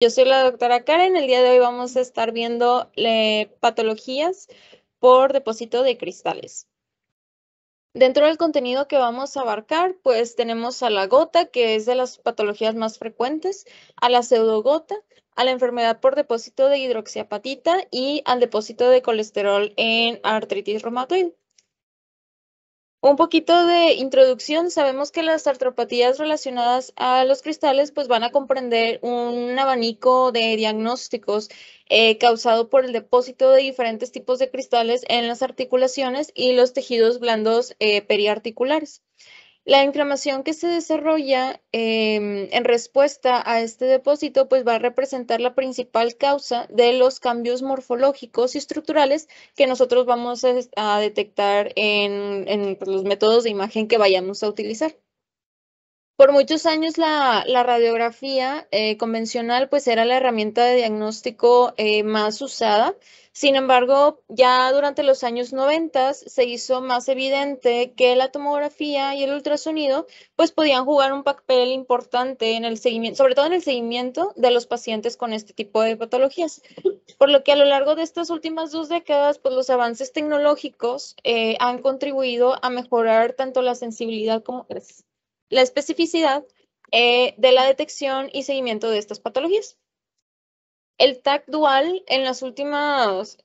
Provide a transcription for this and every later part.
Yo soy la doctora Karen. El día de hoy vamos a estar viendo patologías por depósito de cristales. Dentro del contenido que vamos a abarcar, pues tenemos a la gota, que es de las patologías más frecuentes, a la pseudogota, a la enfermedad por depósito de hidroxiapatita y al depósito de colesterol en artritis reumatoide. Un poquito de introducción. Sabemos que las artropatías relacionadas a los cristales pues, van a comprender un abanico de diagnósticos eh, causado por el depósito de diferentes tipos de cristales en las articulaciones y los tejidos blandos eh, periarticulares. La inflamación que se desarrolla em, en respuesta a este depósito pues va a representar la principal causa de los cambios morfológicos y estructurales que nosotros vamos a, detectar en, pues, los métodos de imagen que vayamos a utilizar. Por muchos años la, radiografía eh, convencional pues era la herramienta de diagnóstico eh, más usada sin embargo, ya durante los años 90 se hizo más evidente que la tomografía y el ultrasonido pues podían jugar un papel importante en el seguimiento, sobre todo en el seguimiento de los pacientes con este tipo de patologías. Por lo que a lo largo de estas últimas dos décadas, pues los avances tecnológicos eh, han contribuido a mejorar tanto la sensibilidad como la especificidad eh, de la detección y seguimiento de estas patologías. El tac dual en las últimas...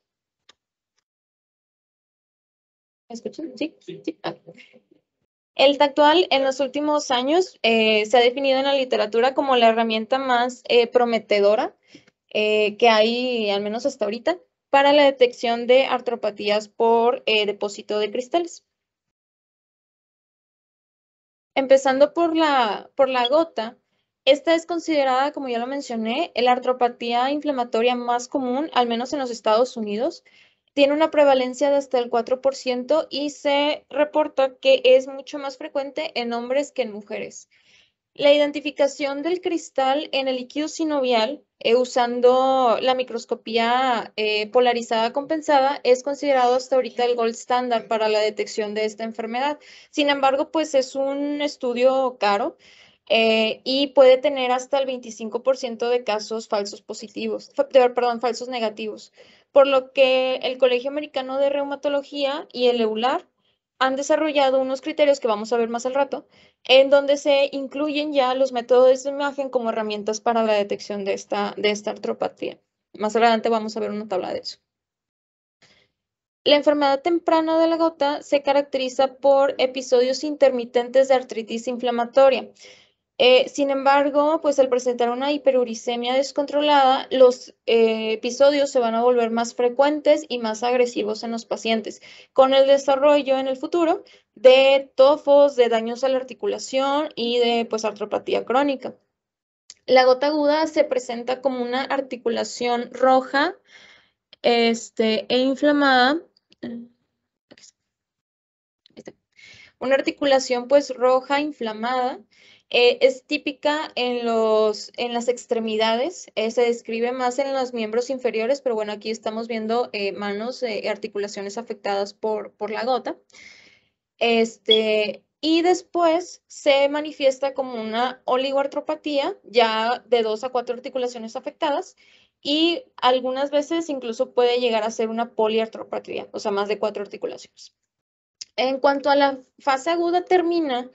El tactual en los últimos años eh, se ha definido en la literatura como la herramienta más eh, prometedora eh, que hay, al menos hasta ahorita, para la detección de artropatías por depósito de cristales. Empezando por la, por la gota, esta es considerada, como ya lo mencioné, la artropatía inflamatoria más común, al menos en los Estados Unidos. Tiene una prevalencia de hasta el 4% y se reporta que es mucho más frecuente en hombres que en mujeres. La identificación del cristal en el líquido sinovial eh, usando la microscopía eh, polarizada compensada es considerado hasta ahorita el gold standard para la detección de esta enfermedad. Sin embargo, pues es un estudio caro. Eh, y puede tener hasta el 25% de casos falsos positivos, perdón, falsos negativos, por lo que el Colegio Americano de Reumatología y el EULAR han desarrollado unos criterios que vamos a ver más al rato, en donde se incluyen ya los métodos de imagen como herramientas para la detección de esta, de esta artropatía. Más adelante vamos a ver una tabla de eso. La enfermedad temprana de la gota se caracteriza por episodios intermitentes de artritis inflamatoria. Eh, sin embargo, pues al presentar una hiperuricemia descontrolada, los eh, episodios se van a volver más frecuentes y más agresivos en los pacientes, con el desarrollo en el futuro de tofos, de daños a la articulación y de pues artropatía crónica. La gota aguda se presenta como una articulación roja este, e inflamada una articulación pues roja inflamada eh, es típica en, las extremidades, eh, se describe más en los miembros inferiores, pero bueno, aquí estamos viendo eh, manos, eh, articulaciones afectadas por, la gota. Este, y después se manifiesta como una oligoartropatía, ya de dos a cuatro articulaciones afectadas, y algunas veces incluso puede llegar a ser una poliartropatía, o sea, más de cuatro articulaciones. En cuanto a la fase aguda termina,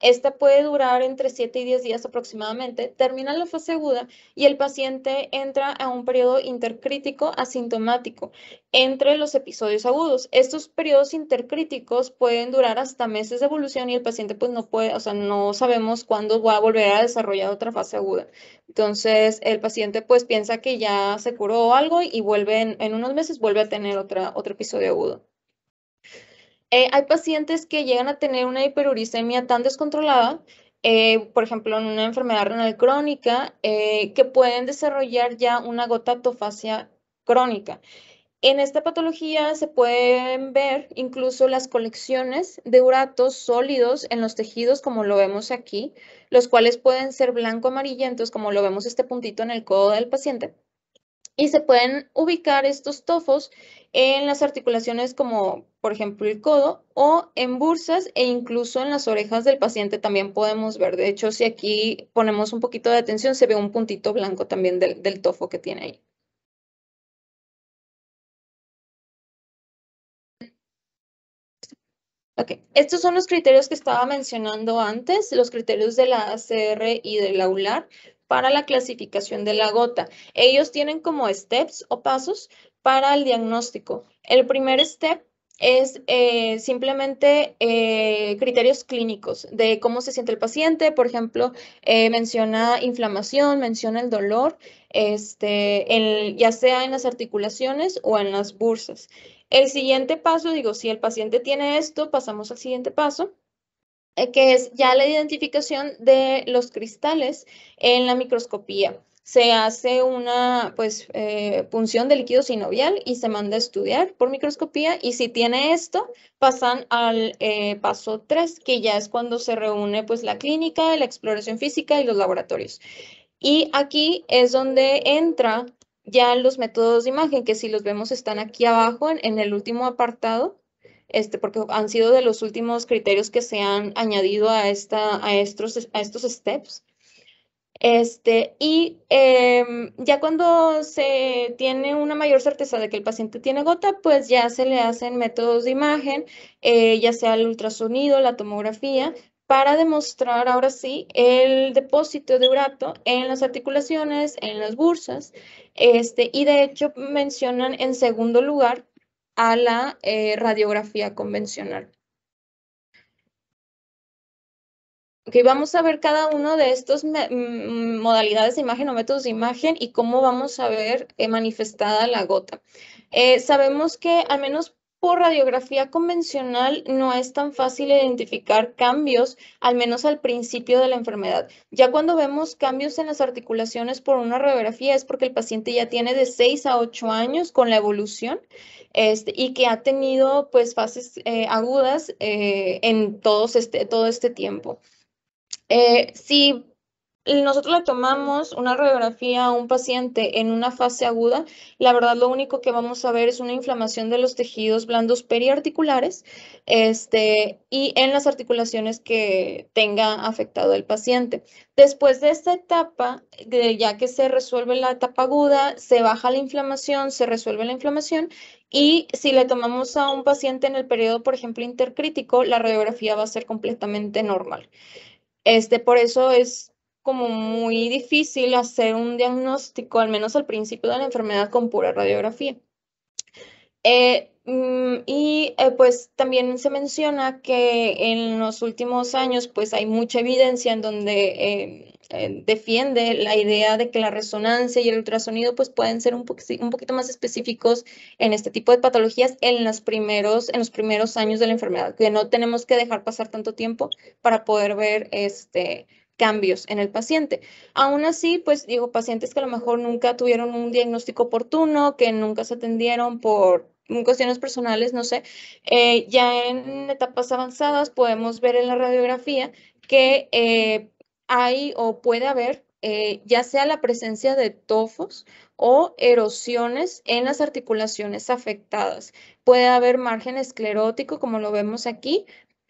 esta puede durar entre 7 y 10 días aproximadamente, termina la fase aguda y el paciente entra a un periodo intercrítico asintomático entre los episodios agudos. Estos periodos intercríticos pueden durar hasta meses de evolución y el paciente pues no puede, o sea, no sabemos cuándo va a volver a desarrollar otra fase aguda. Entonces, el paciente pues piensa que ya se curó algo y vuelve en, en unos meses vuelve a tener otra, otro episodio agudo. Eh, hay pacientes que llegan a tener una hiperuricemia tan descontrolada, eh, por ejemplo, en una enfermedad renal crónica, eh, que pueden desarrollar ya una gota tofasia crónica. En esta patología se pueden ver incluso las colecciones de uratos sólidos en los tejidos, como lo vemos aquí, los cuales pueden ser blanco-amarillentos, como lo vemos este puntito en el codo del paciente, y se pueden ubicar estos tofos en las articulaciones como por ejemplo el codo o en bursas e incluso en las orejas del paciente también podemos ver. De hecho, si aquí ponemos un poquito de atención, se ve un puntito blanco también del, tofo que tiene ahí. Estos son los criterios que estaba mencionando antes, los criterios de la ACR y del AULAR para la clasificación de la gota. Ellos tienen como steps o pasos para el diagnóstico. El primer step es eh, simplemente eh, criterios clínicos de cómo se siente el paciente, por ejemplo, eh, menciona inflamación, menciona el dolor, este, ya sea en las articulaciones o en las bursas. El siguiente paso, digo, si el paciente tiene esto, pasamos al siguiente paso, eh, que es ya la identificación de los cristales en la microscopía. Se hace una pues, eh, punción de líquido sinovial y se manda a estudiar por microscopía y si tiene esto, pasan al eh, paso 3, que ya es cuando se reúne pues, la clínica, la exploración física y los laboratorios. Y aquí es donde entra ya los métodos de imagen, que si los vemos están aquí abajo en el último apartado, este, porque han sido de los últimos criterios que se han añadido a, esta, a, estos, a estos steps. Este, y em, ya cuando se tiene una mayor certeza de que el paciente tiene gota, pues ya se le hacen métodos de imagen, eh, ya sea el ultrasonido, la tomografía, para demostrar ahora sí el depósito de urato en las articulaciones, en las bursas. Este, y de hecho mencionan en segundo lugar a la eh, radiografía convencional. Ok, vamos a ver cada uno de estos modalidades de imagen o métodos de imagen y cómo vamos a ver eh, manifestada la gota. Eh, sabemos que al menos por radiografía convencional no es tan fácil identificar cambios, al menos al principio de la enfermedad. Ya cuando vemos cambios en las articulaciones por una radiografía es porque el paciente ya tiene de 6 a 8 años con la evolución este, y que ha tenido pues fases eh, agudas eh, en este, todo este tiempo. Eh, si nosotros le tomamos una radiografía a un paciente en una fase aguda, la verdad lo único que vamos a ver es una inflamación de los tejidos blandos periarticulares este, y en las articulaciones que tenga afectado el paciente. Después de esta etapa, ya que se resuelve la etapa aguda, se baja la inflamación, se resuelve la inflamación y si le tomamos a un paciente en el periodo, por ejemplo, intercrítico, la radiografía va a ser completamente normal. Este, por eso es como muy difícil hacer un diagnóstico, al menos al principio de la enfermedad, con pura radiografía. Eh, mm, y eh, pues también se menciona que en los últimos años pues hay mucha evidencia en donde eh, defiende la idea de que la resonancia y el ultrasonido pues pueden ser un, un, poquito más específicos en este tipo de patologías en, los primeros, en los primeros años de la enfermedad, que no tenemos que dejar pasar tanto tiempo para poder ver este, cambios en el paciente. Aún así, pues digo, pacientes que a lo mejor nunca tuvieron un diagnóstico oportuno, que nunca se atendieron por mm, cuestiones personales, no sé, eh, ya en etapas avanzadas podemos ver en la radiografía que eh, hay o puede haber eh, ya sea la presencia de tofos o erosiones en las articulaciones afectadas. Puede haber margen esclerótico, como lo vemos aquí,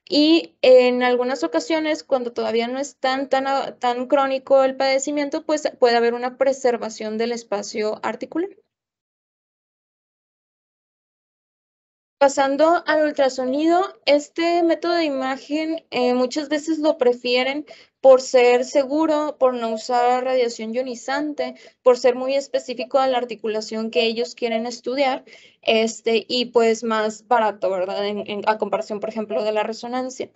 y en algunas ocasiones, cuando todavía no es tan, ah, tan, crónico el padecimiento, pues puede haber una preservación del espacio articular. Pasando al ultrasonido, este método de imagen eh, muchas veces lo prefieren por ser seguro, por no usar radiación ionizante, por ser muy específico a la articulación que ellos quieren estudiar, este, y pues más barato, ¿verdad? a comparación, por ejemplo, de la resonancia.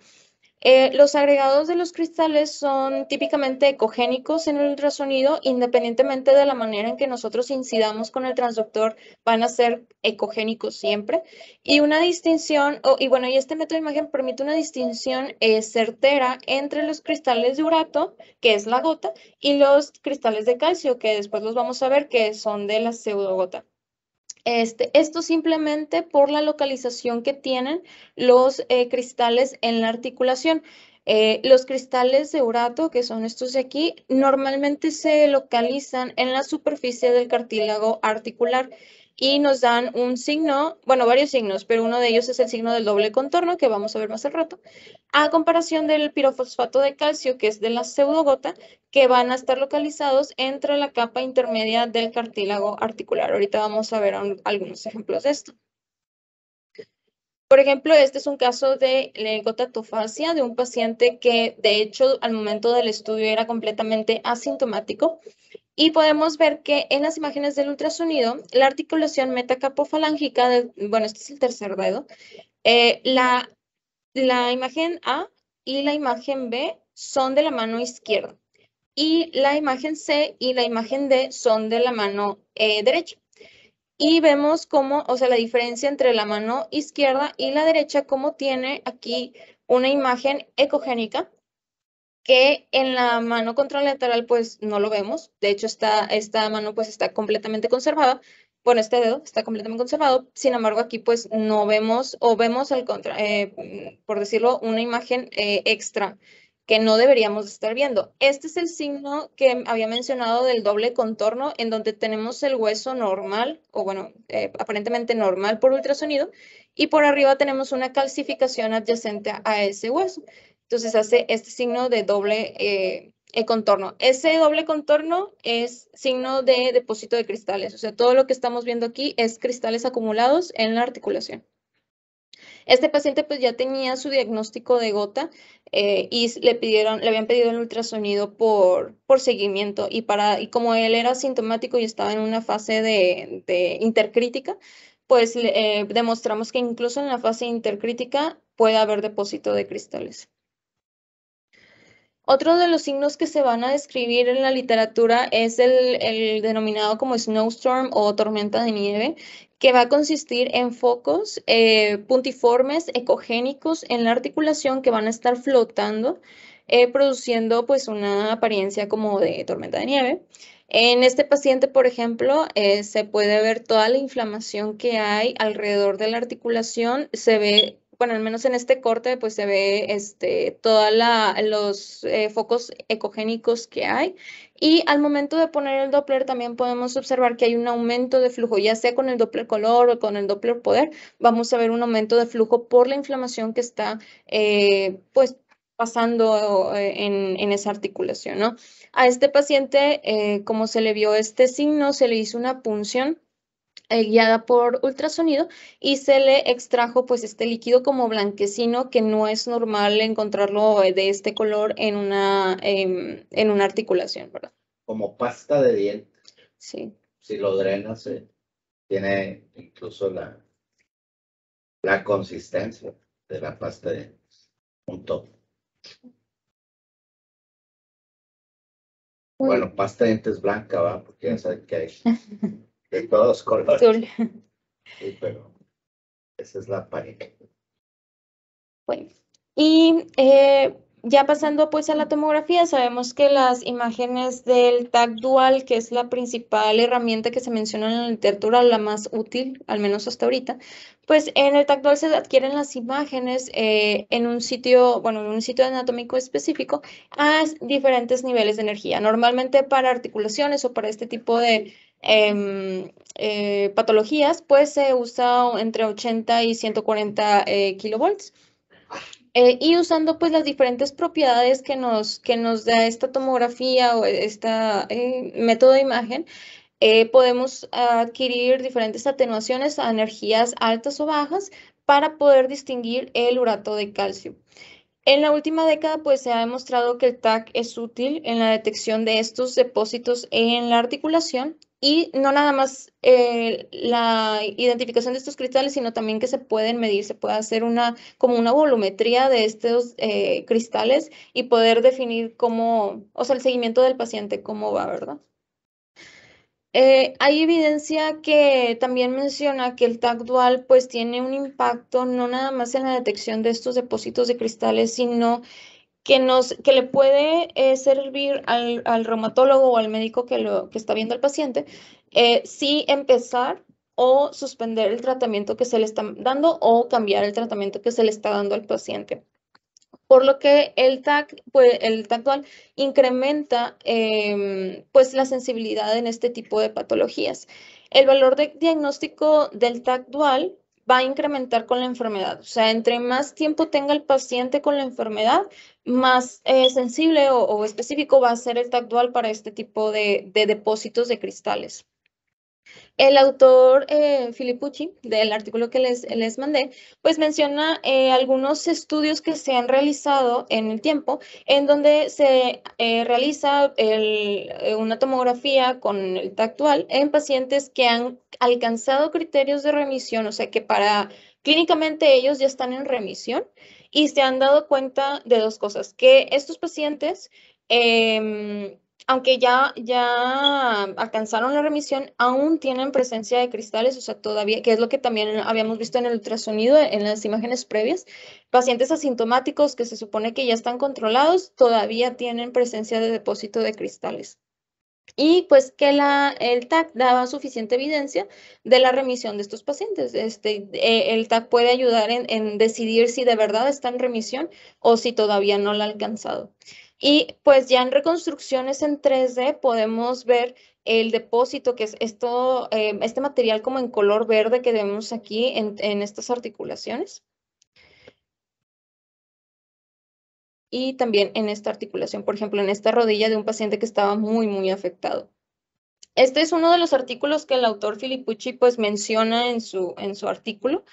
Eh, los agregados de los cristales son típicamente ecogénicos en el ultrasonido, independientemente de la manera en que nosotros incidamos con el transductor, van a ser ecogénicos siempre. Y una distinción, y bueno, y este método de imagen permite una distinción eh, certera entre los cristales de urato, que es la gota, y los cristales de calcio, que después los vamos a ver que son de la pseudogota. Este, esto simplemente por la localización que tienen los eh, cristales en la articulación. Eh, los cristales de urato, que son estos de aquí, normalmente se localizan en la superficie del cartílago articular y nos dan un signo, bueno, varios signos, pero uno de ellos es el signo del doble contorno, que vamos a ver más al rato, a comparación del pirofosfato de calcio, que es de la pseudogota, que van a estar localizados entre la capa intermedia del cartílago articular. Ahorita vamos a ver algunos ejemplos de esto. Por ejemplo, este es un caso de tufasia de un paciente que, de hecho, al momento del estudio era completamente asintomático y podemos ver que en las imágenes del ultrasonido, la articulación metacapofalángica, bueno, este es el tercer dedo, eh, la, la imagen A y la imagen B son de la mano izquierda y la imagen C y la imagen D son de la mano eh, derecha. Y vemos cómo, o sea, la diferencia entre la mano izquierda y la derecha, cómo tiene aquí una imagen ecogénica que en la mano contralateral pues no lo vemos, de hecho está, esta mano pues está completamente conservada, bueno, este dedo está completamente conservado, sin embargo aquí pues no vemos o vemos, al eh, por decirlo, una imagen eh, extra que no deberíamos estar viendo. Este es el signo que había mencionado del doble contorno, en donde tenemos el hueso normal, o bueno, eh, aparentemente normal por ultrasonido, y por arriba tenemos una calcificación adyacente a ese hueso. Entonces hace este signo de doble eh, eh, contorno. Ese doble contorno es signo de depósito de cristales. O sea, todo lo que estamos viendo aquí es cristales acumulados en la articulación. Este paciente pues ya tenía su diagnóstico de gota eh, y le pidieron, le habían pedido el ultrasonido por, seguimiento y para, y como él era sintomático y estaba en una fase de, intercrítica, pues demostramos que incluso en la fase intercrítica puede haber depósito de cristales. Otro de los signos que se van a describir en la literatura es el, denominado como snowstorm o tormenta de nieve, que va a consistir en focos eh, puntiformes ecogénicos en la articulación que van a estar flotando, eh, produciendo pues una apariencia como de tormenta de nieve. En este paciente, por ejemplo, eh, se puede ver toda la inflamación que hay alrededor de la articulación, se ve bueno, al menos en este corte, pues se ve este, todos los eh, focos ecogénicos que hay. Y al momento de poner el Doppler también podemos observar que hay un aumento de flujo, ya sea con el Doppler color o con el Doppler poder, vamos a ver un aumento de flujo por la inflamación que está eh, pues pasando eh, en, esa articulación. ¿no? A este paciente, como se le vio este signo, se le hizo una punción eh, guiada por ultrasonido y se le extrajo pues este líquido como blanquecino que no es normal encontrarlo eh, de este color en una, em, en una articulación, ¿verdad? Como pasta de dientes. Sí. Si lo drena se eh, tiene incluso la, la consistencia de la pasta de un top Bueno, pasta de dientes blanca, va, porque ya sabes que hay. De todos colores. Azul. Sí, pero esa es la pared Bueno, y eh, ya pasando pues a la tomografía, sabemos que las imágenes del TAC dual, que es la principal herramienta que se menciona en la literatura, la más útil, al menos hasta ahorita, pues en el TAC dual se adquieren las imágenes eh, en un sitio, bueno, en un sitio anatómico específico a diferentes niveles de energía, normalmente para articulaciones o para este tipo de em, eh, patologías, pues se usa entre 80 y 140 eh, kilovolts. Eh, y usando pues las diferentes propiedades que nos, que nos da esta tomografía o este método de imagen, eh, podemos adquirir diferentes atenuaciones a energías altas o bajas para poder distinguir el urato de calcio. En la última década, pues se ha demostrado que el TAC es útil en la detección de estos depósitos en la articulación y no nada más eh, la identificación de estos cristales, sino también que se pueden medir, se puede hacer una, como una volumetría de estos eh, cristales y poder definir cómo, o sea, el seguimiento del paciente, cómo va, ¿verdad? Eh, hay evidencia que también menciona que el TAC dual pues tiene un impacto no nada más en la detección de estos depósitos de cristales, sino que, nos, que le puede eh, servir al, al, reumatólogo o al médico que, lo, que está viendo al paciente, eh, si empezar o suspender el tratamiento que se le está dando o cambiar el tratamiento que se le está dando al paciente. Por lo que el TAC, pues, el TAC dual incrementa em, pues, la sensibilidad en este tipo de patologías. El valor de diagnóstico del TAC dual va a incrementar con la enfermedad. O sea, entre más tiempo tenga el paciente con la enfermedad, más eh, sensible o, específico va a ser el tactual para este tipo de, depósitos de cristales. El autor Filippucci, eh, del artículo que les, mandé, pues menciona eh, algunos estudios que se han realizado en el tiempo, en donde se realiza una tomografía con el tactual en pacientes que han alcanzado criterios de remisión, o sea que para clínicamente ellos ya están en remisión y se han dado cuenta de dos cosas, que estos pacientes, em, aunque ya, ya alcanzaron la remisión, aún tienen presencia de cristales, o sea, todavía, que es lo que también habíamos visto en el ultrasonido, en las imágenes previas, pacientes asintomáticos que se supone que ya están controlados, todavía tienen presencia de depósito de cristales y pues que el TAC daba suficiente evidencia de la remisión de estos pacientes. Este, eh, el TAC puede ayudar en, decidir si de verdad está en remisión o si todavía no la ha alcanzado. Y pues ya en reconstrucciones en 3D podemos ver el depósito, que es esto, eh, este material como en color verde que vemos aquí en estas articulaciones. y también en esta articulación, por ejemplo, en esta rodilla de un paciente que estaba muy, muy afectado. Este es uno de los artículos que el autor Filippucci pues menciona en su, en su artículo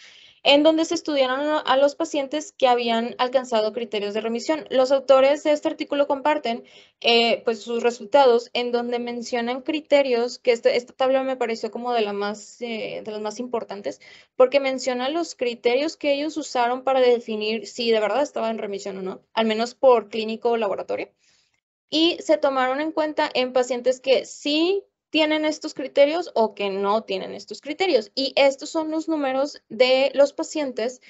en donde se estudiaron a los pacientes que habían alcanzado criterios de remisión. Los autores de este artículo comparten eh, pues sus resultados en donde mencionan criterios, que este, esta tabla me pareció como de, la más, eh, de las más importantes, porque menciona los criterios que ellos usaron para definir si de verdad estaba en remisión o no, al menos por clínico o laboratorio. Y se tomaron en cuenta en pacientes que sí tienen estos criterios o que no tienen estos criterios. Y estos son los números de los pacientes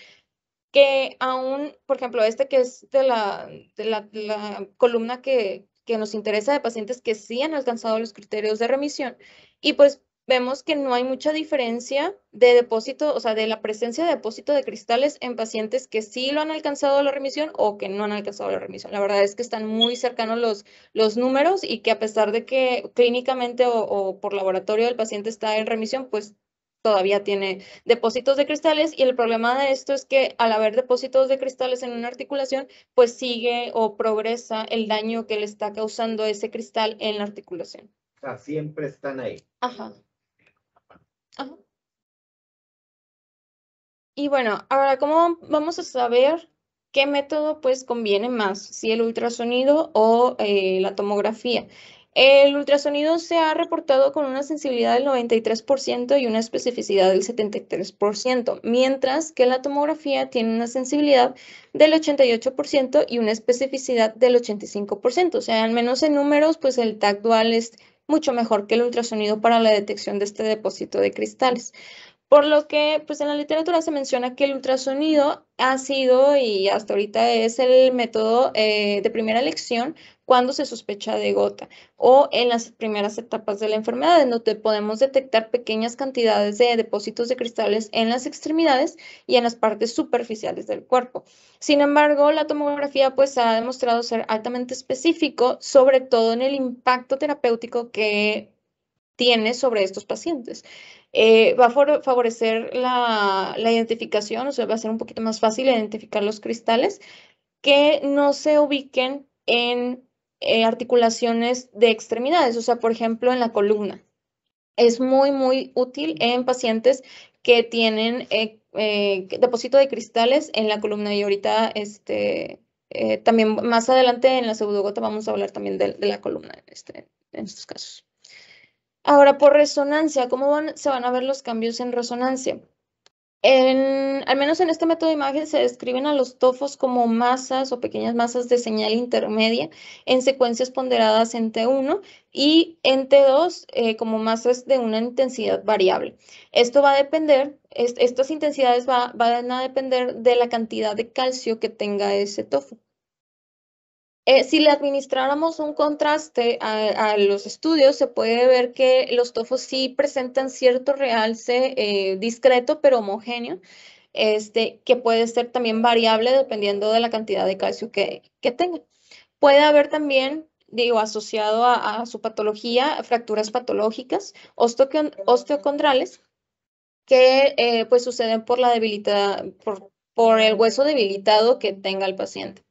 que aún, por ejemplo, este que es de la, de la, columna que, que nos interesa de pacientes que sí han alcanzado los criterios de remisión. Y pues vemos que no hay mucha diferencia de depósito, o sea, de la presencia de depósito de cristales en pacientes que sí lo han alcanzado la remisión o que no han alcanzado la remisión. La verdad es que están muy cercanos los, los números y que a pesar de que clínicamente o, por laboratorio el paciente está en remisión, pues todavía tiene depósitos de cristales y el problema de esto es que al haber depósitos de cristales en una articulación, pues sigue o progresa el daño que le está causando ese cristal en la articulación. O siempre están ahí. Ajá. Y bueno, ahora, ¿cómo vamos a saber qué método pues conviene más? Si el ultrasonido o eh, la tomografía. El ultrasonido se ha reportado con una sensibilidad del 93% y una especificidad del 73%, mientras que la tomografía tiene una sensibilidad del 88% y una especificidad del 85%. O sea, al menos en números, pues el TAC dual es mucho mejor que el ultrasonido para la detección de este depósito de cristales. Por lo que, pues en la literatura se menciona que el ultrasonido ha sido y hasta ahorita es el método eh, de primera elección cuando se sospecha de gota o en las primeras etapas de la enfermedad, en donde podemos detectar pequeñas cantidades de depósitos de cristales en las extremidades y en las partes superficiales del cuerpo. Sin embargo, la tomografía pues ha demostrado ser altamente específico, sobre todo en el impacto terapéutico que tiene sobre estos pacientes. Eh, va a favorecer la, la identificación, o sea, va a ser un poquito más fácil identificar los cristales que no se ubiquen en eh, articulaciones de extremidades, o sea, por ejemplo, en la columna. Es muy, muy útil en pacientes que tienen eh, eh, depósito de cristales en la columna y ahorita este, también más adelante en la pseudogota vamos a hablar también de, la columna este, en estos casos. Ahora, por resonancia, ¿cómo se van a ver los cambios en resonancia? al menos en este método de imagen se describen a los tofos como masas o pequeñas masas de señal intermedia en secuencias ponderadas en T1 y en T2 eh, como masas de una intensidad variable. Esto va a depender, estas intensidades van a depender de la cantidad de calcio que tenga ese tofo. Eh, si le administráramos un contraste a, los estudios, se puede ver que los tofos sí presentan cierto realce eh, discreto pero homogéneo, este, que puede ser también variable dependiendo de la cantidad de calcio que, que tenga. Puede haber también digo, asociado a, su patología, fracturas patológicas, osteocondrales, que eh, pues suceden por la debilidad, por, por el hueso debilitado que tenga el paciente.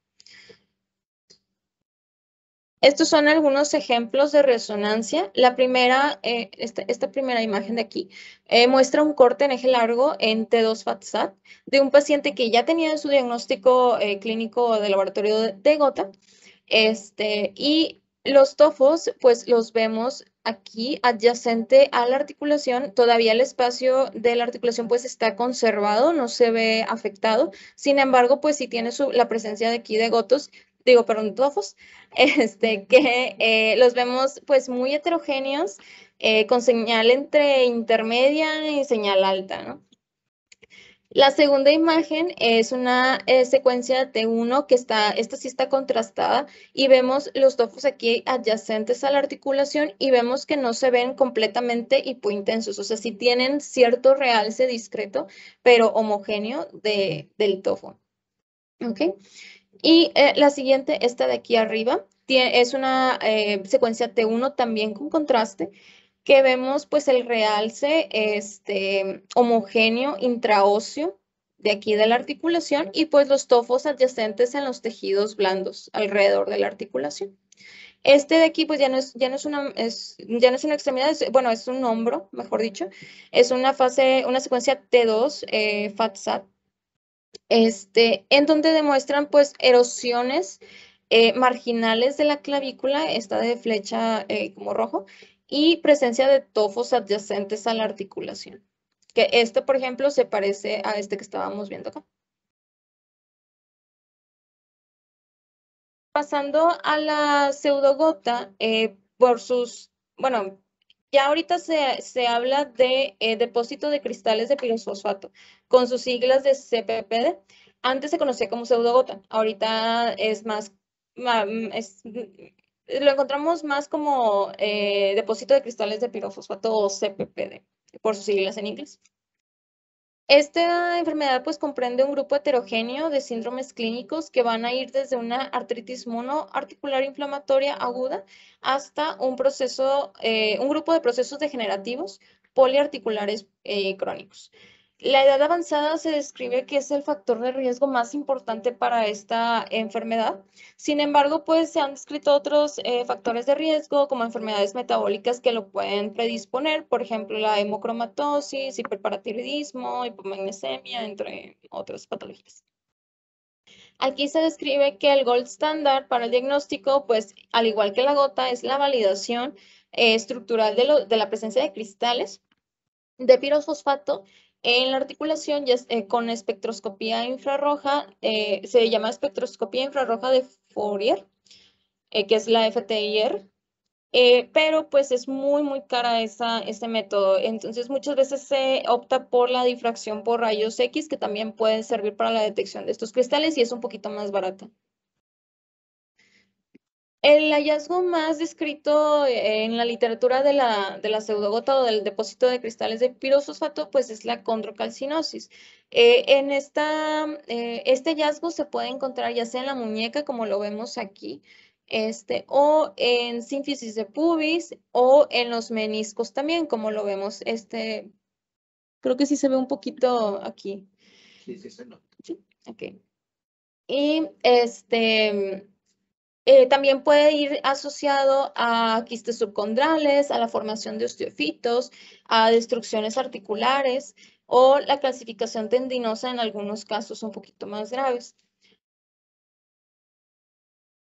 Estos son algunos ejemplos de resonancia. La primera, eh, esta, primera imagen de aquí, eh, muestra un corte en eje largo en T2-FATSAT de un paciente que ya tenía su diagnóstico eh, clínico de laboratorio de, gota. Este, y los tofos, pues los vemos aquí adyacente a la articulación. Todavía el espacio de la articulación pues está conservado, no se ve afectado. Sin embargo, pues si tiene la presencia de aquí de gotos digo, perdón, tofos, este, que eh, los vemos pues muy heterogéneos, eh, con señal entre intermedia y señal alta, ¿no? La segunda imagen es una eh, secuencia de T1 que está, esta sí está contrastada y vemos los tofos aquí adyacentes a la articulación y vemos que no se ven completamente hipointensos, o sea, sí tienen cierto realce discreto, pero homogéneo de, del tofo. ¿Ok? Y eh, la siguiente, esta de aquí arriba, es una eh, secuencia T1 también con contraste, que vemos pues el realce este, homogéneo intraóseo de aquí de la articulación y pues los tofos adyacentes en los tejidos blandos alrededor de la articulación. Este de aquí, pues ya no es, ya no es una, ya no es extremidad, bueno, es un hombro, mejor dicho. Es una fase, una secuencia T2, eh, FATSAT, este, en donde demuestran pues erosiones eh, marginales de la clavícula, está de flecha eh, como rojo, y presencia de tofos adyacentes a la articulación. Que este, por ejemplo, se parece a este que estábamos viendo acá. Pasando a la pseudogota, eh, por sus, bueno, ya ahorita se, habla de eh, depósito de cristales de pirofosfato, con sus siglas de CPPD. Antes se conocía como pseudogota, ahorita es más, mm, mm, lo encontramos más como eh, depósito de cristales de pirofosfato o CPPD, por sus siglas en inglés. Esta enfermedad pues, comprende un grupo heterogéneo de síndromes clínicos que van a ir desde una artritis monoarticular inflamatoria aguda hasta un proceso, eh, un grupo de procesos degenerativos poliarticulares eh, crónicos. La edad avanzada se describe que es el factor de riesgo más importante para esta enfermedad. Sin embargo, pues se han descrito otros eh, factores de riesgo como enfermedades metabólicas que lo pueden predisponer, por ejemplo, la hemocromatosis, hiperparatiridismo, hipomagnesemia, entre otras patologías. Aquí se describe que el gold standard para el diagnóstico, pues al igual que la gota, es la validación eh, estructural de, de la presencia de cristales de pirosfosfato en la articulación ya, eh, con espectroscopía infrarroja, eh, se llama espectroscopía infrarroja de Fourier, eh, que es la FTIR, pero pues es muy, muy cara esa, este método. Entonces muchas veces se opta por la difracción por rayos X, que también puede servir para la detección de estos cristales y es un poquito más barata. El hallazgo más descrito en la literatura de la, de la pseudogota o del depósito de cristales de pirososfato, pues es la condrocalcinosis. Eh, en esta, eh, este hallazgo se puede encontrar ya sea en la muñeca, como lo vemos aquí, este, o en sínfisis de pubis, o en los meniscos también, como lo vemos. Este, creo que sí se ve un poquito aquí. Sí, sí se nota. Sí, ok. Y este eh, también puede ir asociado a quistes subcondrales, a la formación de osteofitos, a destrucciones articulares o la clasificación tendinosa en algunos casos un poquito más graves.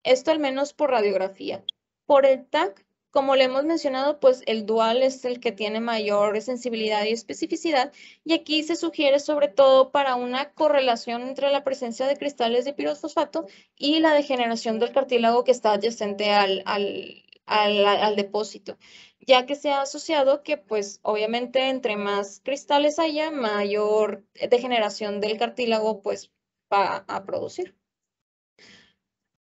Esto al menos por radiografía. Por el TAC como le hemos mencionado, pues el dual es el que tiene mayor sensibilidad y especificidad y aquí se sugiere sobre todo para una correlación entre la presencia de cristales de pirosfosfato y la degeneración del cartílago que está adyacente al, depósito, ya que se ha asociado que pues obviamente entre más cristales haya, mayor degeneración del cartílago pues va a producir.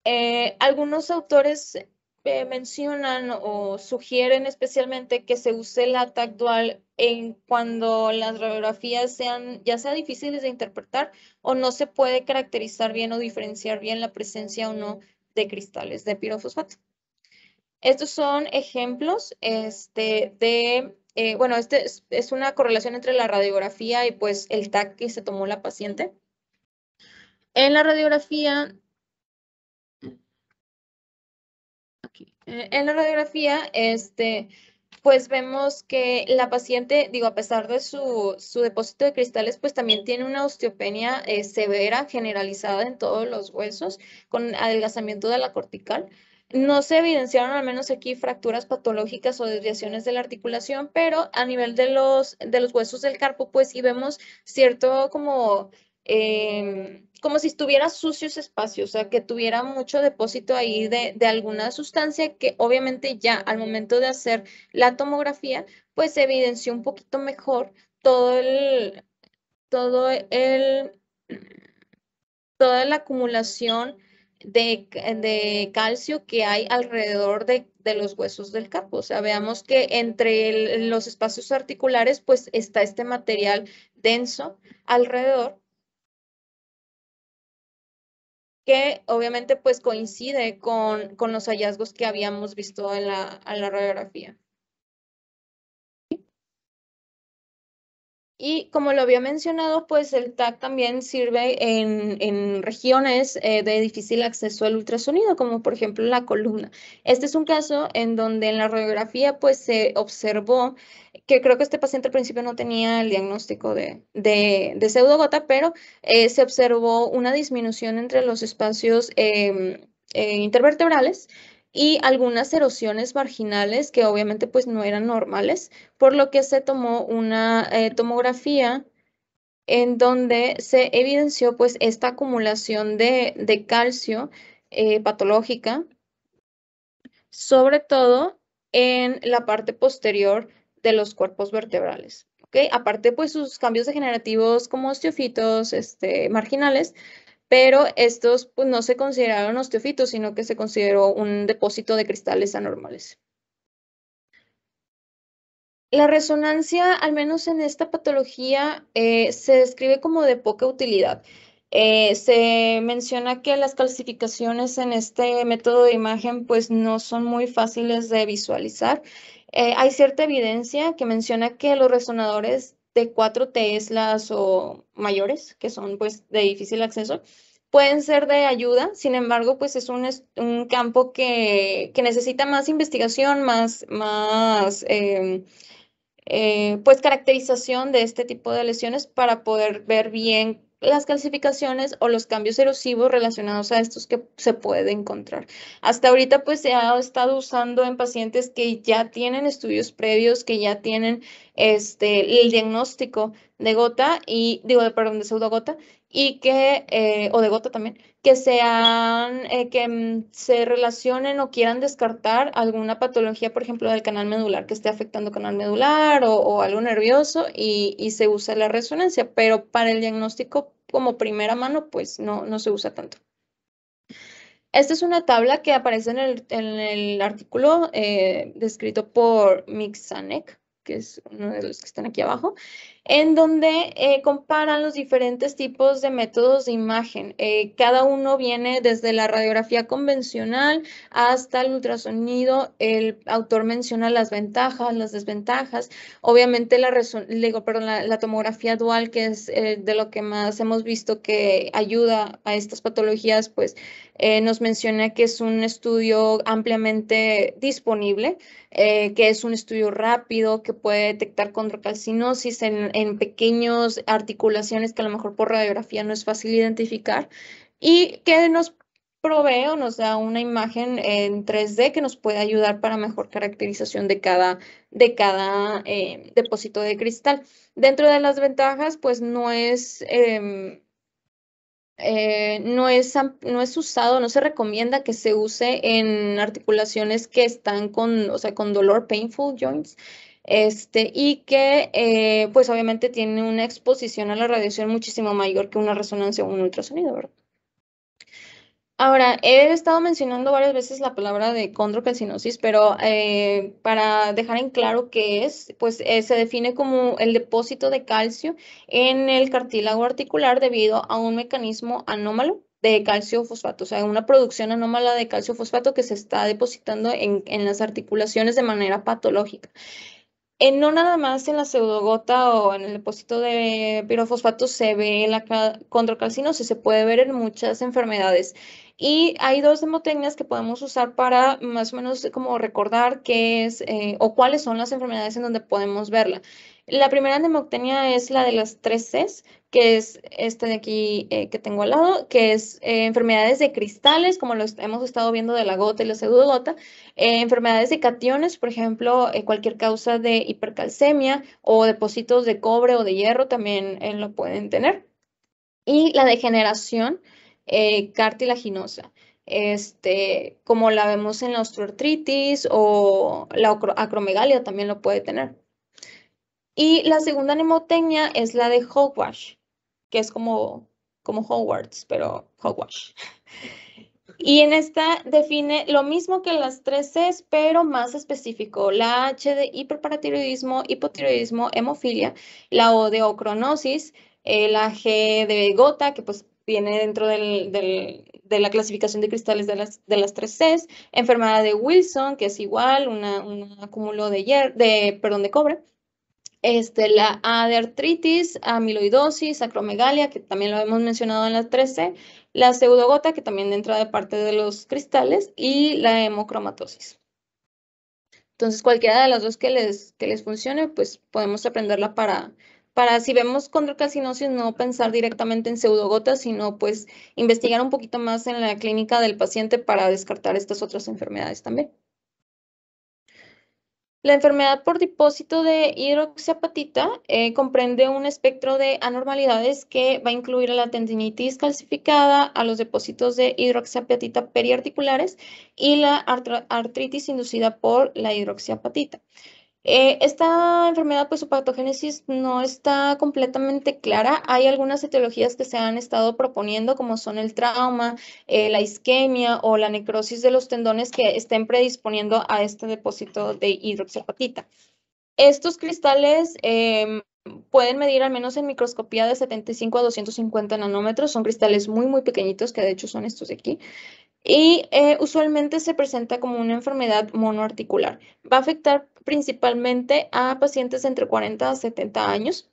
Eh, algunos autores eh, mencionan o sugieren especialmente que se use la TAC dual en cuando las radiografías sean ya sea difíciles de interpretar o no se puede caracterizar bien o diferenciar bien la presencia o no de cristales de pirofosfato. Estos son ejemplos este, de, eh, bueno, este es, es, una correlación entre la radiografía y pues el TAC que se tomó la paciente. En la radiografía Eh, en la radiografía, este, pues vemos que la paciente, digo, a pesar de su, depósito de cristales, pues también tiene una osteopenia eh, severa generalizada en todos los huesos con adelgazamiento de la cortical. No se evidenciaron al menos aquí fracturas patológicas o desviaciones de la articulación, pero a nivel de los, de los huesos del carpo, pues sí vemos cierto como... Em, como si estuviera sucio espacio, o sea, que tuviera mucho depósito ahí de, alguna sustancia que obviamente ya al momento de hacer la tomografía, pues evidenció un poquito mejor todo el, todo el, toda la acumulación de, calcio que hay alrededor de, los huesos del capo. O sea, veamos que entre los espacios articulares, pues está este material denso alrededor que obviamente pues coincide con, los hallazgos que habíamos visto en la, en la radiografía. Y como lo había mencionado, pues el TAC también sirve en, regiones eh, de difícil acceso al ultrasonido, como por ejemplo la columna. Este es un caso en donde en la radiografía pues se observó que creo que este paciente al principio no tenía el diagnóstico de, de, pseudogota, pero eh, se observó una disminución entre los espacios em, eh, intervertebrales y algunas erosiones marginales que obviamente pues no eran normales, por lo que se tomó una eh, tomografía en donde se evidenció pues esta acumulación de, calcio eh, patológica, sobre todo en la parte posterior de los cuerpos vertebrales. Aparte pues sus cambios degenerativos como osteofitos este, marginales, pero estos pues, no se consideraron osteofitos, sino que se consideró un depósito de cristales anormales. La resonancia, al menos en esta patología, eh, se describe como de poca utilidad. Eh, se menciona que las calcificaciones en este método de imagen pues no son muy fáciles de visualizar. Eh, hay cierta evidencia que menciona que los resonadores de cuatro Teslas o mayores, que son pues de difícil acceso, pueden ser de ayuda, sin embargo, pues es un, un campo que, necesita más investigación, más, más em, eh, pues caracterización de este tipo de lesiones para poder ver bien las calcificaciones o los cambios erosivos relacionados a estos que se puede encontrar. Hasta ahorita pues se ha estado usando en pacientes que ya tienen estudios previos, que ya tienen este, el diagnóstico de gota y digo, perdón, de pseudogota y que, eh, o de gota también, que sean, eh, que mm, se relacionen o quieran descartar alguna patología, por ejemplo, del canal medular, que esté afectando canal medular o, algo nervioso y, se usa la resonancia, pero para el diagnóstico como primera mano, pues no, no se usa tanto. Esta es una tabla que aparece en el, en el artículo eh, descrito por Mick Mixanek, que es uno de los que están aquí abajo, en donde eh, comparan los diferentes tipos de métodos de imagen. Eh, cada uno viene desde la radiografía convencional hasta el ultrasonido. El autor menciona las ventajas, las desventajas. Obviamente la, digo, perdón, la, tomografía dual, que es eh, de lo que más hemos visto que ayuda a estas patologías, pues nos menciona que es un estudio ampliamente disponible, que es un estudio rápido, que puede detectar condrocalcinosis en, en, pequeñas articulaciones que a lo mejor por radiografía no es fácil identificar y que nos provee o nos da una imagen en 3D que nos puede ayudar para mejor caracterización de cada, de cada eh, depósito de cristal. Dentro de las ventajas, pues no es, em, eh, no es, no es usado, no se recomienda que se use en articulaciones que están con, o sea, con dolor, painful joints, este, y que eh, pues obviamente tiene una exposición a la radiación muchísimo mayor que una resonancia o un ultrasonido, ¿verdad? Ahora, he estado mencionando varias veces la palabra de condrocalcinosis, pero eh, para dejar en claro qué es, pues eh, se define como el depósito de calcio en el cartílago articular debido a un mecanismo anómalo de calcio fosfato, o sea, una producción anómala de calcio fosfato que se está depositando en, en las articulaciones de manera patológica en, no nada más en la pseudogota o en el depósito de pirofosfato se ve la condrocalcinosis, se puede ver en muchas enfermedades. Y hay dos hemotecnias que podemos usar para más o menos como recordar qué es eh, o cuáles son las enfermedades en donde podemos verla. La primera anemoctenia es la de las tres Cs, que es esta de aquí eh, que tengo al lado, que es eh, enfermedades de cristales, como lo hemos estado viendo de la gota y la pseudogota, eh, enfermedades de cationes, por ejemplo, cualquier causa de hipercalcemia o depósitos de cobre o de hierro también lo pueden tener. Y la degeneración cartilaginosa este, como la vemos en la osteoartritis o la acromegalia también lo puede tener. Y la segunda mnemotecnia es la de Hogwash, que es como, como Hogwarts, pero Hogwash. Y en esta define lo mismo que las tres Cs, pero más específico. La H de hiperparatiroidismo, hipotiroidismo, hemofilia, la O de ocronosis, eh, la G de gota, que pues viene dentro de la clasificación de cristales de las, de las tres Cs, enfermedad de Wilson, que es igual, un acúmulo de, de, perdón, de cobre, este, la A artritis, amiloidosis, acromegalia, que también lo hemos mencionado en la 13, la pseudogota, que también entra de parte de los cristales, y la hemocromatosis. Entonces, cualquiera de las dos que les, que les funcione, pues podemos aprenderla para, para, si vemos condrocalcinosis, no pensar directamente en pseudogota, sino pues investigar un poquito más en la clínica del paciente para descartar estas otras enfermedades también. La enfermedad por depósito de hidroxiapatita eh, comprende un espectro de anormalidades que va a incluir a la tendinitis calcificada, a los depósitos de hidroxiapatita periarticulares y la artritis inducida por la hidroxiapatita. Eh, esta enfermedad, pues su patogénesis no está completamente clara. Hay algunas etiologías que se han estado proponiendo, como son el trauma, eh, la isquemia o la necrosis de los tendones que estén predisponiendo a este depósito de hidroxiapatita. Estos cristales em, pueden medir al menos en microscopía de 75 a 250 nanómetros. Son cristales muy, muy pequeñitos, que de hecho son estos de aquí y eh, usualmente se presenta como una enfermedad monoarticular. Va a afectar principalmente a pacientes entre 40 a 70 años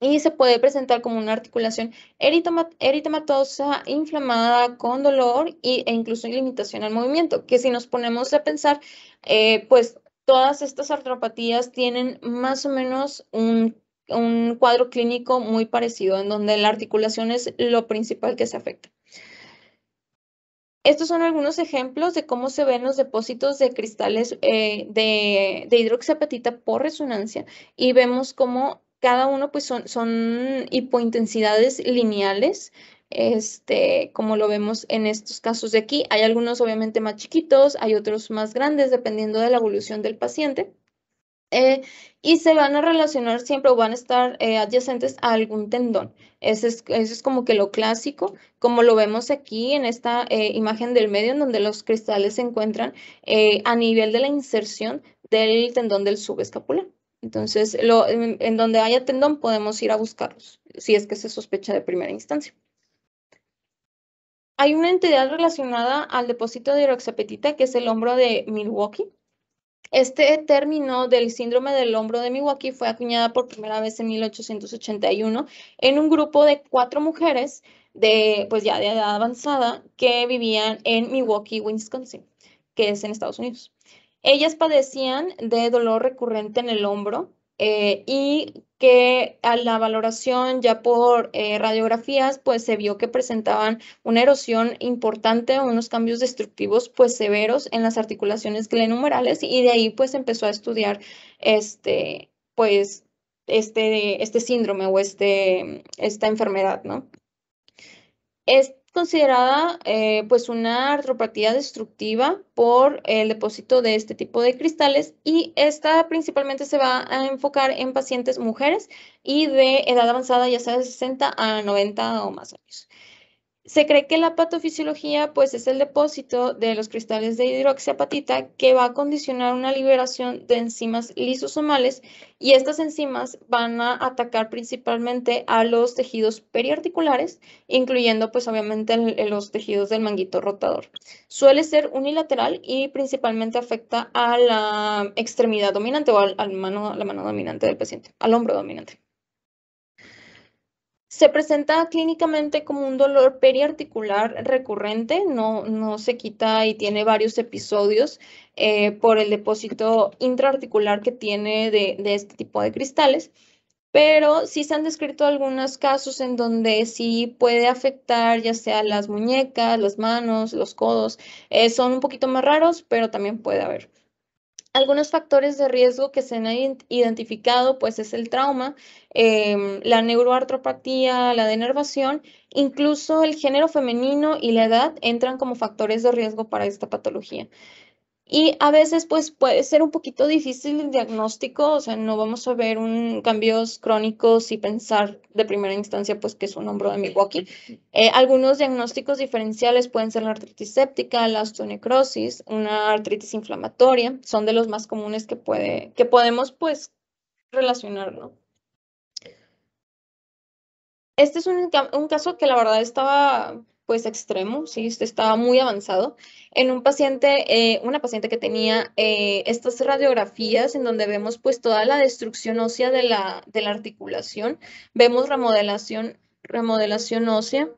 y se puede presentar como una articulación eritematosa, inflamada, con dolor y, e incluso limitación al movimiento, que si nos ponemos a pensar, eh, pues todas estas artropatías tienen más o menos un cuadro clínico muy parecido, en donde la articulación es lo principal que se afecta. Estos son algunos ejemplos de cómo se ven los depósitos de cristales eh, de, de, hidroxapatita por resonancia y vemos cómo cada uno pues, son, hipointensidades lineales este, como lo vemos en estos casos de aquí. Hay algunos obviamente más chiquitos, hay otros más grandes, dependiendo de la evolución del paciente. Eh, y se van a relacionar siempre o van a estar eh, adyacentes a algún tendón. Eso es, como que lo clásico, como lo vemos aquí en esta eh, imagen del medio, en donde los cristales se encuentran a nivel de la inserción del tendón del subescapular. Entonces, en, donde haya tendón podemos ir a buscarlos, si es que se sospecha de primera instancia. Hay una entidad relacionada al depósito de hidroxapetita, que es el hombro de Milwaukee. Este término del síndrome del hombro de Milwaukee fue acuñada por primera vez en 1881 en un grupo de cuatro mujeres de, pues ya de edad avanzada que vivían en Milwaukee, Wisconsin, que es en Estados Unidos. Ellas padecían de dolor recurrente en el hombro eh, y que a la valoración ya por eh, radiografías, pues se vio que presentaban una erosión importante, unos cambios destructivos pues severos en las articulaciones glenumerales y de ahí pues empezó a estudiar este, pues este, este síndrome o este, esta enfermedad, ¿no? considerada eh, pues una artropatía destructiva por el depósito de este tipo de cristales y esta principalmente se va a enfocar en pacientes mujeres y de edad avanzada ya sea de 60 a 90 o más años. Se cree que la patofisiología pues, es el depósito de los cristales de hidroxiapatita que va a condicionar una liberación de enzimas lisosomales y estas enzimas van a atacar principalmente a los tejidos periarticulares, incluyendo pues obviamente los tejidos del manguito rotador. Suele ser unilateral y principalmente afecta a la extremidad dominante o a la mano dominante del paciente, al hombro dominante. Se presenta clínicamente como un dolor periarticular recurrente, no, no se quita y tiene varios episodios eh, por el depósito intraarticular que tiene de, este tipo de cristales pero sí se han descrito algunos casos en donde sí puede afectar ya sea las muñecas, las manos, los codos. Eh, son un poquito más raros, pero también puede haber. Algunos factores de riesgo que se han identificado, pues es el trauma, em, la neuroartropatía, la denervación, incluso el género femenino y la edad entran como factores de riesgo para esta patología. Y a veces pues puede ser un poquito difícil el diagnóstico, o sea, no vamos a ver un, cambios crónicos y pensar de primera instancia pues que es un hombro de Milwaukee. Eh, algunos diagnósticos diferenciales pueden ser la artritis séptica, la osteonecrosis, una artritis inflamatoria, son de los más comunes que, puede, que podemos pues relacionar, ¿no? Este es un, un caso que la verdad estaba pues extremo, sí, este, estaba muy avanzado, en un paciente, eh, una paciente que tenía eh, estas radiografías en donde vemos pues toda la destrucción ósea de la, de la articulación, vemos remodelación, remodelación ósea,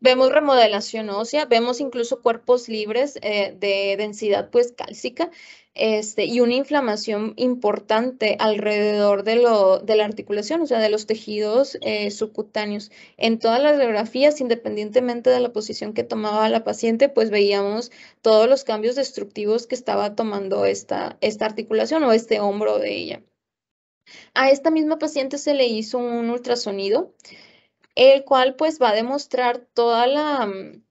Vemos remodelación ósea, vemos incluso cuerpos libres eh, de densidad pues cálcica este, y una inflamación importante alrededor de, lo, de la articulación, o sea, de los tejidos eh, subcutáneos. En todas las radiografías, independientemente de la posición que tomaba la paciente, pues veíamos todos los cambios destructivos que estaba tomando esta, esta articulación o este hombro de ella. A esta misma paciente se le hizo un ultrasonido el cual pues va a demostrar toda la, mm,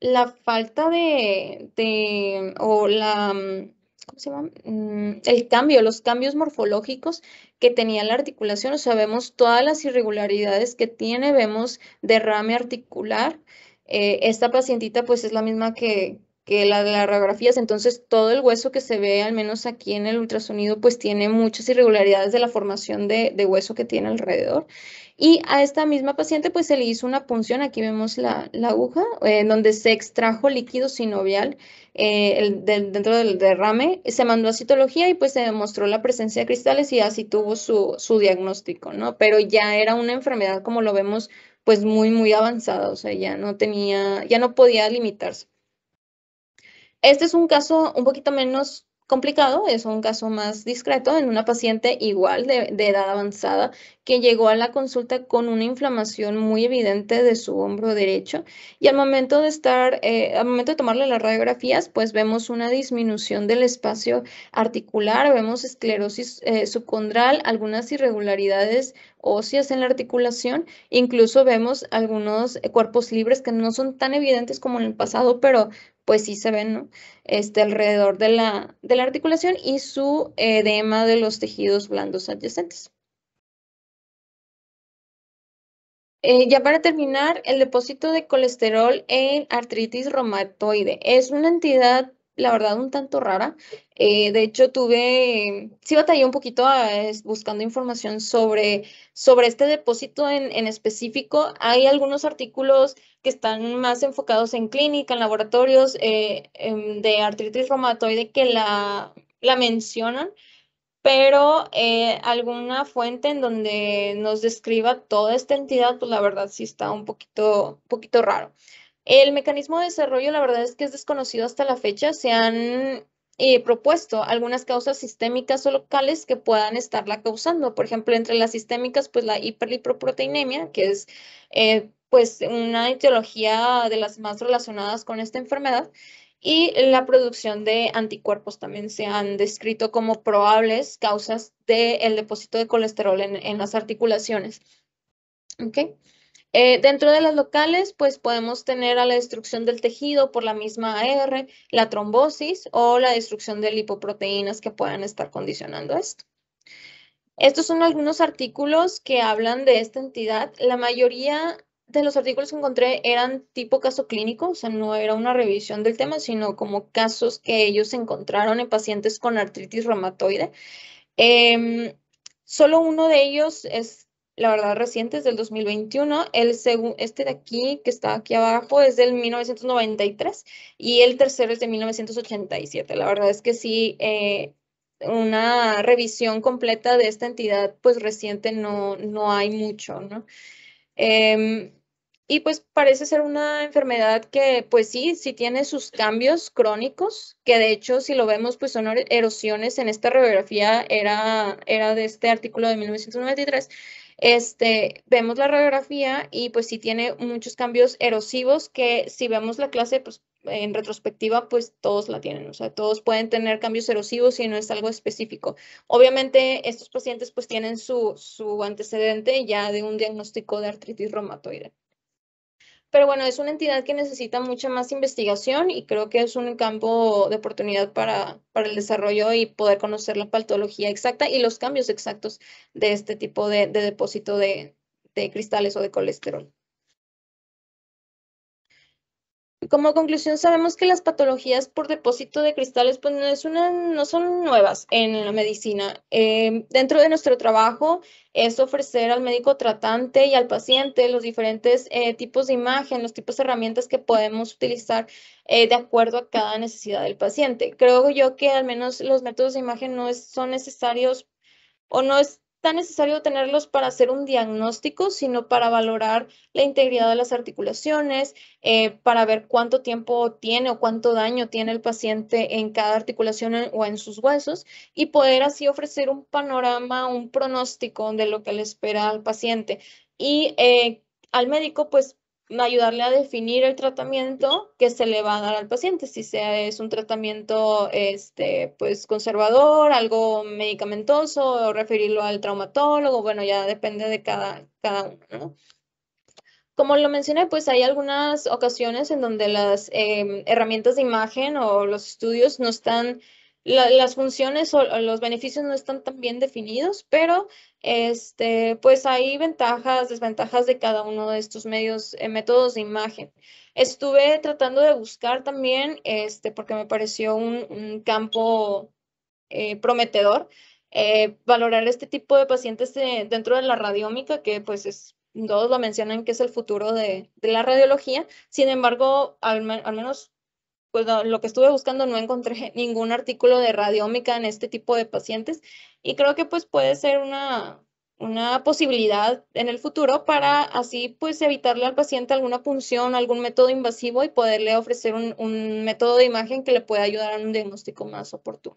la falta de, o la, mm, ¿cómo se llama? Mm, el cambio, los cambios morfológicos que tenía la articulación, o sea, vemos todas las irregularidades que tiene, vemos derrame articular. Eh, esta pacientita pues es la misma que, la de las radiografías, entonces todo el hueso que se ve, al menos aquí en el ultrasonido, pues tiene muchas irregularidades de la formación de hueso que tiene alrededor. Y a esta misma paciente pues se le hizo una punción, aquí vemos la, aguja, eh, en donde se extrajo líquido sinovial eh, dentro del derrame, se mandó a citología y pues se demostró la presencia de cristales y así tuvo su, su diagnóstico, ¿no? Pero ya era una enfermedad como lo vemos pues muy, muy avanzada, o sea, ya no tenía, ya no podía limitarse. Este es un caso un poquito menos complicado, es un caso más discreto en una paciente igual de, edad avanzada que llegó a la consulta con una inflamación muy evidente de su hombro derecho y al momento de estar, eh, al momento de tomarle las radiografías, pues vemos una disminución del espacio articular, vemos esclerosis eh, subcondral, algunas irregularidades óseas en la articulación, incluso vemos algunos eh, cuerpos libres que no son tan evidentes como en el pasado, pero pues sí se ven, Este, alrededor de la, articulación y su edema de los tejidos blandos adyacentes. Eh, ya para terminar, el depósito de colesterol en artritis reumatoide es una entidad, la verdad, un tanto rara. Eh, de hecho, tuve, sí batallé un poquito ah, buscando información sobre, sobre este depósito en específico. Hay algunos artículos que están más enfocados en clínica, en laboratorios eh, em, de artritis reumatoide que la, la mencionan, pero eh, alguna fuente en donde nos describa toda esta entidad, pues la verdad sí está un poquito, poquito raro. El mecanismo de desarrollo, la verdad es que es desconocido hasta la fecha. Se han eh, propuesto algunas causas sistémicas o locales que puedan estarla causando. Por ejemplo, entre las sistémicas, pues la hiperlipoproteinemia, que es pues una etiología de las más relacionadas con esta enfermedad y la producción de anticuerpos también se han descrito como probables causas del depósito de colesterol en, en las articulaciones. ¿Okay? Eh, dentro de las locales, pues podemos tener a la destrucción del tejido por la misma AR, la trombosis o la destrucción de lipoproteínas que puedan estar condicionando esto. Estos son algunos artículos que hablan de esta entidad. La mayoría de los artículos que encontré eran tipo caso clínico, o sea, no era una revisión del tema, sino como casos que ellos encontraron en pacientes con artritis reumatoide. Em, solo uno de ellos es, la verdad, reciente, es del 2021. El este de aquí, que está aquí abajo, es del 1993 y el tercero es de 1987. La verdad es que sí, eh, una revisión completa de esta entidad, pues reciente no, no hay mucho, ¿no? Em, y pues parece ser una enfermedad que, pues sí, sí tiene sus cambios crónicos, que de hecho, si lo vemos, pues son er-, erosiones. En esta radiografía era, era de este artículo de 1993. Este, vemos la radiografía y pues sí tiene muchos cambios erosivos que si vemos la clase pues, en retrospectiva, pues todos la tienen, o sea, todos pueden tener cambios erosivos y no es algo específico. Obviamente, estos pacientes pues tienen su, su antecedente ya de un diagnóstico de artritis reumatoide. Pero bueno, es una entidad que necesita mucha más investigación y creo que es un campo de oportunidad para, para el desarrollo y poder conocer la patología exacta y los cambios exactos de este tipo de, depósito de cristales o de colesterol. Como conclusión, sabemos que las patologías por depósito de cristales pues, no, no son nuevas en la medicina. Em, dentro de nuestro trabajo es ofrecer al médico tratante y al paciente los diferentes eh, tipos de imagen, los tipos de herramientas que podemos utilizar eh, de acuerdo a cada necesidad del paciente. Creo yo que al menos los métodos de imagen no son necesarios o no es necesario tenerlos para hacer un diagnóstico, sino para valorar la integridad de las articulaciones, eh, para ver cuánto tiempo tiene o cuánto daño tiene el paciente en cada articulación o en sus huesos y poder así ofrecer un panorama, un pronóstico de lo que le espera al paciente. Y eh, al médico, pues ayudarle a definir el tratamiento que se le va a dar al paciente, si sea es un tratamiento este, pues conservador, algo medicamentoso, o referirlo al traumatólogo, bueno, ya depende de cada, cada uno, Como lo mencioné, pues hay algunas ocasiones en donde las em, herramientas de imagen o los estudios no están las funciones o, los beneficios no están tan bien definidos, pero este, pues hay ventajas, desventajas de cada uno de estos medios, eh, métodos de imagen. Estuve tratando de buscar también, este, porque me pareció un, campo eh, prometedor, eh, valorar este tipo de pacientes dentro de la radiómica, que pues todos lo mencionan que es el futuro de, la radiología. Sin embargo, al, menos pues lo que estuve buscando no encontré ningún artículo de radiómica en este tipo de pacientes y creo que pues puede ser una, posibilidad en el futuro para así pues evitarle al paciente alguna punción, algún método invasivo y poderle ofrecer un, un método de imagen que le pueda ayudar a un diagnóstico más oportuno.